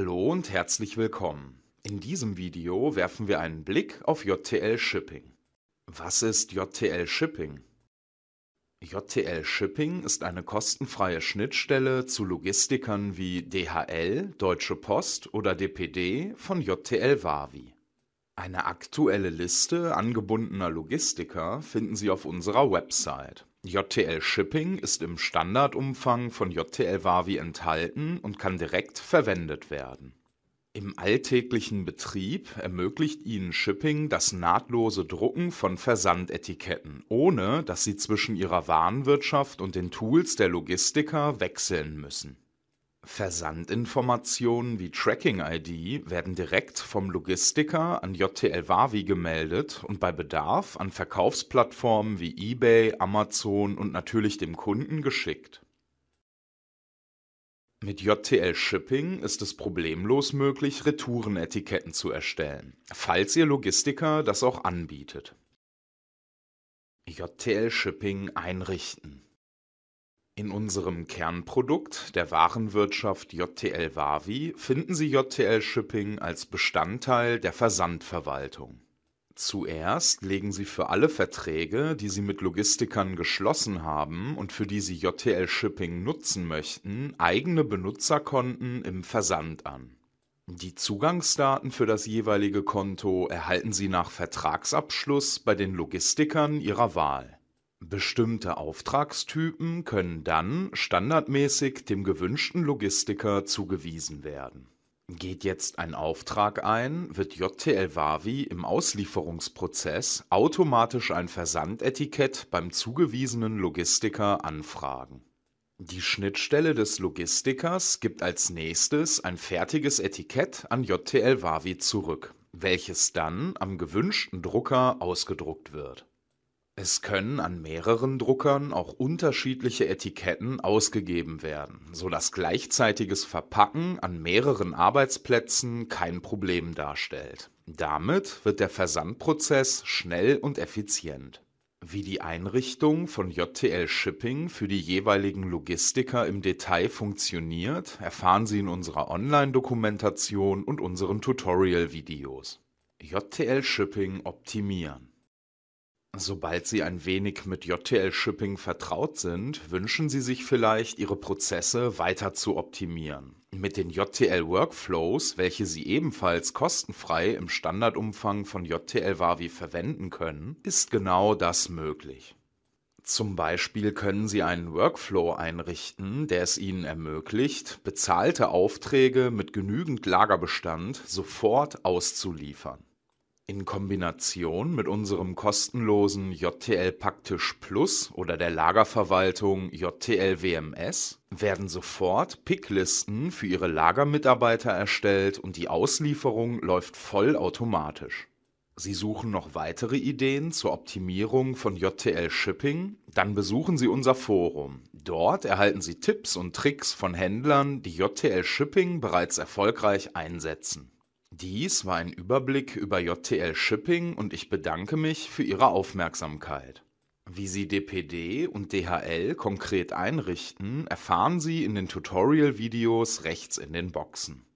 Hallo und herzlich willkommen. In diesem Video werfen wir einen Blick auf JTL Shipping. Was ist JTL Shipping? JTL Shipping ist eine kostenfreie Schnittstelle zu Logistikern wie DHL, Deutsche Post oder DPD von JTL Wavi. Eine aktuelle Liste angebundener Logistiker finden Sie auf unserer Website. JTL Shipping ist im Standardumfang von JTL Wavi enthalten und kann direkt verwendet werden. Im alltäglichen Betrieb ermöglicht Ihnen Shipping das nahtlose Drucken von Versandetiketten, ohne dass Sie zwischen Ihrer Warenwirtschaft und den Tools der Logistiker wechseln müssen Versandinformationen wie Tracking-ID werden direkt vom Logistiker an JTL Wavi gemeldet und bei Bedarf an Verkaufsplattformen wie eBay, Amazon und natürlich dem Kunden geschickt. Mit JTL Shipping ist es problemlos möglich, Retourenetiketten zu erstellen, falls Ihr Logistiker das auch anbietet. JTL Shipping einrichten. In unserem Kernprodukt der Warenwirtschaft JTL Wavi finden Sie JTL Shipping als Bestandteil der Versandverwaltung. Zuerst legen Sie für alle Verträge, die Sie mit Logistikern geschlossen haben und für die Sie JTL Shipping nutzen möchten, eigene Benutzerkonten im Versand an. Die Zugangsdaten für das jeweilige Konto erhalten Sie nach Vertragsabschluss bei den Logistikern Ihrer Wahl. Bestimmte Auftragstypen können dann standardmäßig dem gewünschten Logistiker zugewiesen werden. Geht jetzt ein Auftrag ein, wird JTL Wavi im Auslieferungsprozess automatisch ein Versandetikett beim zugewiesenen Logistiker anfragen. Die Schnittstelle des Logistikers gibt als nächstes ein fertiges Etikett an JTL Wavi zurück, welches dann am gewünschten Drucker ausgedruckt wird. Es können an mehreren Druckern auch unterschiedliche Etiketten ausgegeben werden, sodass gleichzeitiges Verpacken an mehreren Arbeitsplätzen kein Problem darstellt. Damit wird der Versandprozess schnell und effizient. Wie die Einrichtung von JTL Shipping für die jeweiligen Logistiker im Detail funktioniert, erfahren Sie in unserer Online-Dokumentation und unseren Tutorial-Videos. JTL Shipping optimieren. Sobald Sie ein wenig mit JTL-Shipping vertraut sind, wünschen Sie sich vielleicht, Ihre Prozesse weiter zu optimieren. Mit den JTL-Workflows, welche Sie ebenfalls kostenfrei im Standardumfang von JTL Wavi verwenden können, ist genau das möglich. Zum Beispiel können Sie einen Workflow einrichten, der es Ihnen ermöglicht, bezahlte Aufträge mit genügend Lagerbestand sofort auszuliefern. In Kombination mit unserem kostenlosen JTL Paktisch Plus oder der Lagerverwaltung JTL WMS werden sofort Picklisten für Ihre Lagermitarbeiter erstellt und die Auslieferung läuft vollautomatisch. Sie suchen noch weitere Ideen zur Optimierung von JTL Shipping? Dann besuchen Sie unser Forum. Dort erhalten Sie Tipps und Tricks von Händlern, die JTL Shipping bereits erfolgreich einsetzen. Dies war ein Überblick über JTL Shipping und ich bedanke mich für Ihre Aufmerksamkeit. Wie Sie DPD und DHL konkret einrichten, erfahren Sie in den Tutorial-Videos rechts in den Boxen.